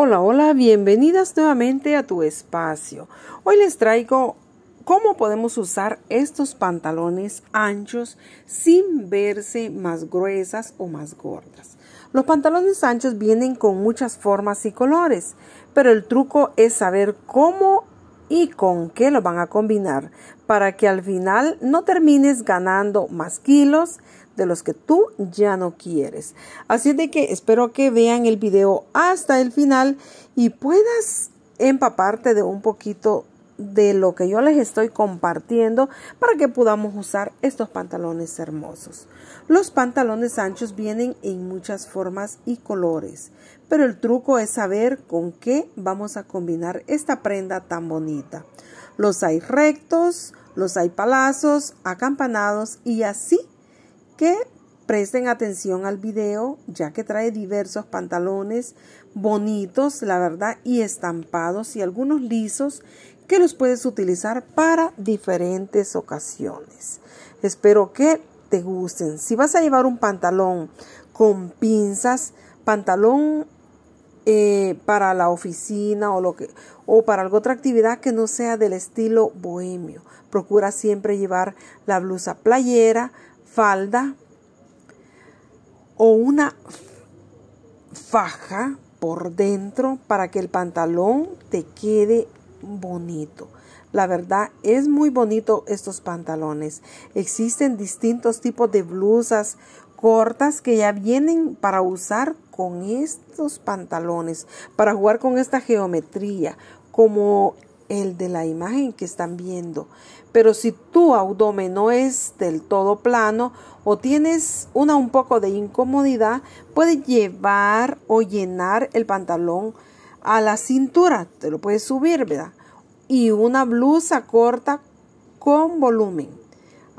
Hola, hola, bienvenidas nuevamente a tu espacio. Hoy les traigo cómo podemos usar estos pantalones anchos sin verse más gruesas o más gordas. Los pantalones anchos vienen con muchas formas y colores, pero el truco es saber cómo y con qué lo van a combinar para que al final no termines ganando más kilos, de los que tú ya no quieres. Así de que espero que vean el video hasta el final y puedas empaparte de un poquito de lo que yo les estoy compartiendo para que podamos usar estos pantalones hermosos. Los pantalones anchos vienen en muchas formas y colores, pero el truco es saber con qué vamos a combinar esta prenda tan bonita. Los hay rectos, los hay palazos, acampanados y así que presten atención al video ya que trae diversos pantalones bonitos, la verdad, y estampados y algunos lisos que los puedes utilizar para diferentes ocasiones. Espero que te gusten. Si vas a llevar un pantalón con pinzas, pantalón eh, para la oficina o, lo que, o para alguna otra actividad que no sea del estilo bohemio. Procura siempre llevar la blusa playera, falda o una faja por dentro para que el pantalón te quede bonito. La verdad es muy bonito estos pantalones. Existen distintos tipos de blusas cortas que ya vienen para usar con estos pantalones, para jugar con esta geometría, como el de la imagen que están viendo. Pero si tu abdomen no es del todo plano o tienes una un poco de incomodidad, puedes llevar o llenar el pantalón a la cintura, te lo puedes subir, ¿verdad? Y una blusa corta con volumen.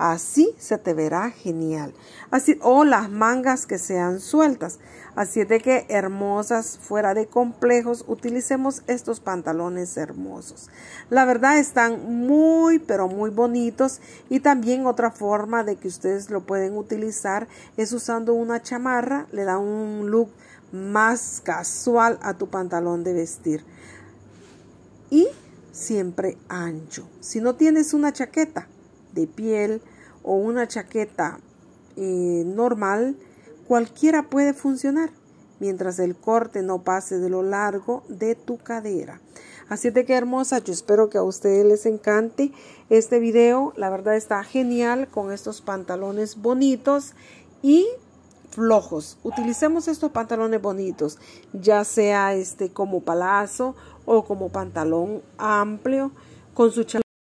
Así se te verá genial. Así, o las mangas que sean sueltas. Así de que hermosas, fuera de complejos, utilicemos estos pantalones hermosos. La verdad están muy, pero muy bonitos. Y también otra forma de que ustedes lo pueden utilizar es usando una chamarra. Le da un look más casual a tu pantalón de vestir. Y siempre ancho. Si no tienes una chaqueta, de piel o una chaqueta eh, normal, cualquiera puede funcionar mientras el corte no pase de lo largo de tu cadera. Así de que hermosa, yo espero que a ustedes les encante este video. La verdad está genial con estos pantalones bonitos y flojos. Utilicemos estos pantalones bonitos, ya sea este como palazo o como pantalón amplio con su